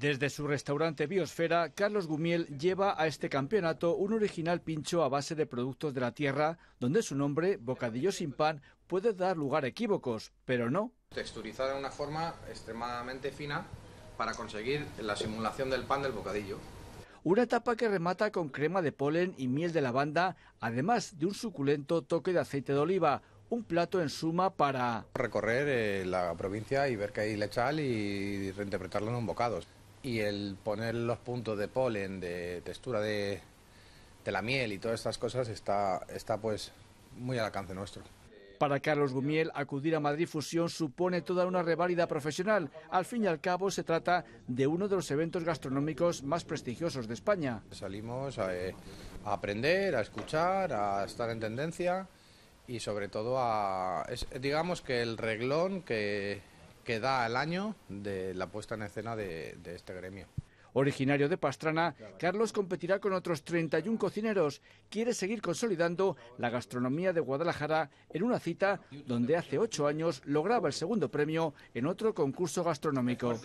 Desde su restaurante Biosfera, Carlos Gumiel lleva a este campeonato un original pincho a base de productos de la tierra, donde su nombre, Bocadillo sin pan, puede dar lugar a equívocos, pero no. Texturizado de una forma extremadamente fina para conseguir la simulación del pan del bocadillo. Una etapa que remata con crema de polen y miel de lavanda, además de un suculento toque de aceite de oliva, un plato en suma para... Recorrer eh, la provincia y ver que hay lechal y reinterpretarlo en un bocado y el poner los puntos de polen, de textura de, la miel y todas estas cosas está, está pues muy al alcance nuestro. Para Carlos Gumiel, acudir a Madrid Fusión supone toda una reválida profesional. Al fin y al cabo, se trata de uno de los eventos gastronómicos más prestigiosos de España. Salimos a, eh, aprender, a escuchar, a estar en tendencia y sobre todo a... digamos que el reglón que, que da el año de la puesta en escena de, de este gremio. Originario de Pastrana, Carlos competirá con otros 31 cocineros. Quiere seguir consolidando la gastronomía de Guadalajara en una cita donde hace ocho años lograba el segundo premio en otro concurso gastronómico.